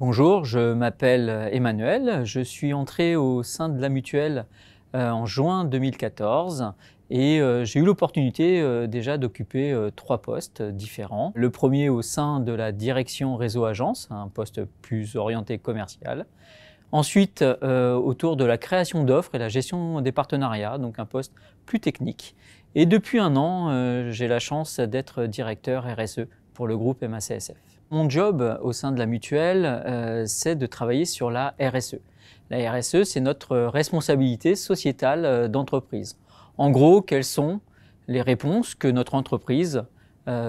Bonjour, je m'appelle euh, Emmanuel, je suis entré au sein de la mutuelle euh, en juin 2014 et euh, j'ai eu l'opportunité déjà d'occuper trois postes différents. Le premier au sein de la direction réseau agence, un poste plus orienté commercial. Ensuite, autour de la création d'offres et la gestion des partenariats, donc un poste plus technique. Et depuis un an, j'ai la chance d'être directeur RSE le groupe MACSF. Mon job euh, au sein de la mutuelle, euh, c'est de travailler sur la RSE. La RSE, c'est notre responsabilité sociétale euh, d'entreprise. En gros, quelles sont les réponses que notre entreprise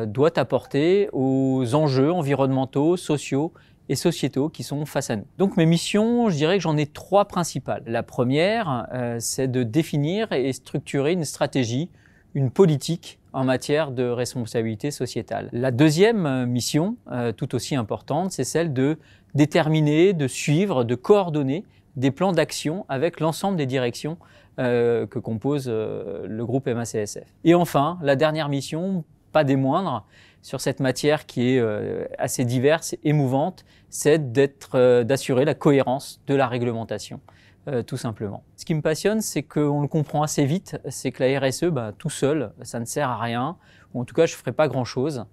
doit apporter aux enjeux environnementaux, sociaux et sociétaux qui sont face à nous. Donc mes missions, je dirais que j'en ai trois principales. La première, c'est de définir et structurer une stratégie une politique en matière de responsabilité sociétale. La deuxième euh, mission, euh, tout aussi importante, c'est celle de déterminer, de suivre, de coordonner des plans d'action avec l'ensemble des directions euh, que compose le groupe MACSF. Et enfin, la dernière mission, pas des moindres, sur cette matière qui est euh, assez diverse, et émouvante, c'est d'être, euh, d'assurer la cohérence de la réglementation, euh, tout simplement. Ce qui me passionne, c'est qu'on le comprend assez vite, c'est que la RSE, bah, tout seul, ça ne sert à rien, ou en tout cas, je ne ferai pas grand-chose.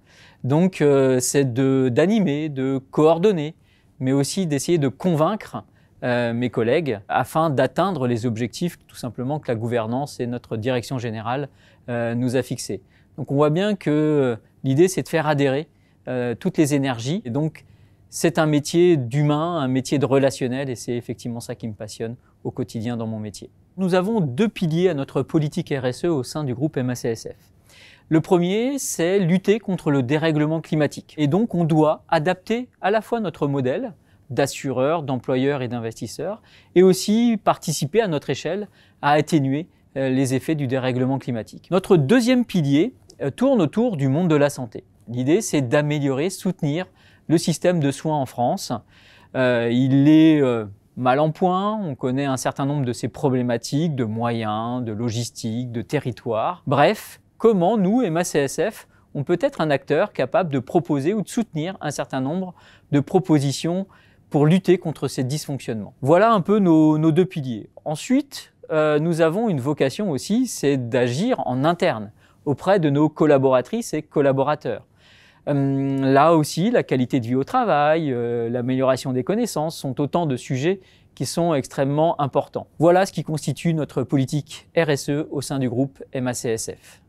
Donc, c'est d'animer, de coordonner, mais aussi d'essayer de convaincre mes collègues afin d'atteindre les objectifs tout simplement que la gouvernance et notre direction générale nous a fixés. Donc on voit bien que euh, l'idée, c'est de faire adhérer euh, toutes les énergies. Et donc, c'est un métier d'humain, un métier de relationnel, et c'est effectivement ça qui me passionne au quotidien dans mon métier. Nous avons deux piliers à notre politique RSE au sein du groupe MACSF. Le premier, c'est lutter contre le dérèglement climatique. Et donc, on doit adapter à la fois notre modèle d'assureur, d'employeur et d'investisseur, et aussi participer à notre échelle à atténuer euh, les effets du dérèglement climatique. Notre deuxième pilier, euh, tourne autour du monde de la santé. L'idée, c'est d'améliorer, soutenir le système de soins en France. Euh, il est euh, mal en point, on connaît un certain nombre de ses problématiques, de moyens, de logistique, de territoire. Bref, comment nous, MACSF, on peut être un acteur capable de proposer ou de soutenir un certain nombre de propositions pour lutter contre ces dysfonctionnements. Voilà un peu nos, deux piliers. Ensuite, nous avons une vocation aussi, c'est d'agir en interne auprès de nos collaboratrices et collaborateurs. Hum, là aussi, la qualité de vie au travail, euh, l'amélioration des connaissances sont autant de sujets qui sont extrêmement importants. Voilà ce qui constitue notre politique RSE au sein du groupe MACSF.